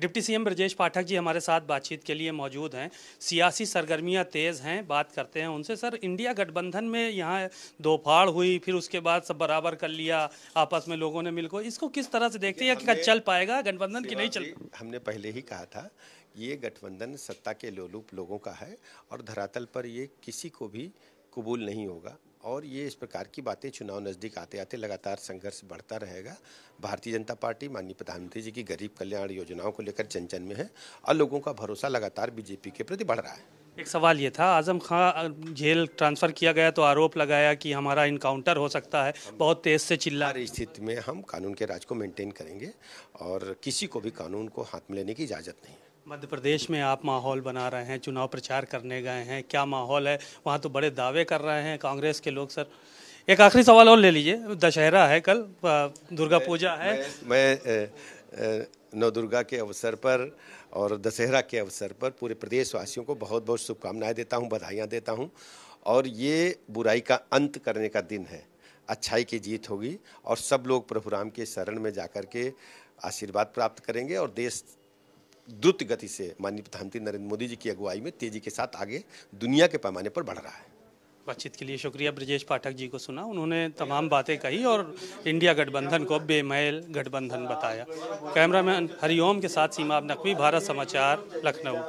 deputy CM Brajesh Pathak ji हमारे साथ बातचीत के लिए मौजूद हैं सियासी सरगर्मियां तेज़ हैं बात करते हैं उनसे सर इंडिया गठबंधन में यहाँ दो फाड़ हुई फिर उसके बाद सब बराबर कर लिया आपस में लोगों ने मिलकर इसको किस तरह से देखते हैं कि चल पाएगा गठबंधन की नहीं चल हमने पहले ही कहा था ये गठबंधन सत्ता के लोलूप लोगों का है और धरातल पर ये किसी को भी कबूल नहीं होगा और ये इस प्रकार की बातें चुनाव नज़दीक आते आते लगातार संघर्ष बढ़ता रहेगा भारतीय जनता पार्टी माननीय प्रधानमंत्री जी की गरीब कल्याण योजनाओं को लेकर जन जन में है और लोगों का भरोसा लगातार बीजेपी के प्रति बढ़ रहा है एक सवाल ये था आजम खां जेल ट्रांसफ़र किया गया तो आरोप लगाया कि हमारा इनकाउंटर हो सकता है बहुत तेज़ से चिल्ला रही स्थिति में हम कानून के राज को मेंटेन करेंगे और किसी को भी कानून को हाथ में लेने की इजाज़त नहीं मध्य प्रदेश में आप माहौल बना रहे हैं चुनाव प्रचार करने गए हैं क्या माहौल है वहाँ तो बड़े दावे कर रहे हैं कांग्रेस के लोग सर एक आखिरी सवाल और ले लीजिए दशहरा है कल दुर्गा पूजा है मैं, मैं नवदुर्गा के अवसर पर और दशहरा के अवसर पर पूरे प्रदेशवासियों को बहुत बहुत शुभकामनाएं देता हूँ बधाइयाँ देता हूँ और ये बुराई का अंत करने का दिन है अच्छाई की जीत होगी और सब लोग प्रभु राम के शरण में जाकर के आशीर्वाद प्राप्त करेंगे और देश द्रुत गति से माननीय प्रधानमंत्री नरेंद्र मोदी जी की अगुवाई में तेजी के साथ आगे दुनिया के पैमाने पर बढ़ रहा है बातचीत के लिए शुक्रिया ब्रजेश पाठक जी को सुना उन्होंने तमाम बातें कही और इंडिया गठबंधन को बेमैल गठबंधन बताया कैमरामैन हरिओम के साथ सीमा नकवी भारत समाचार लखनऊ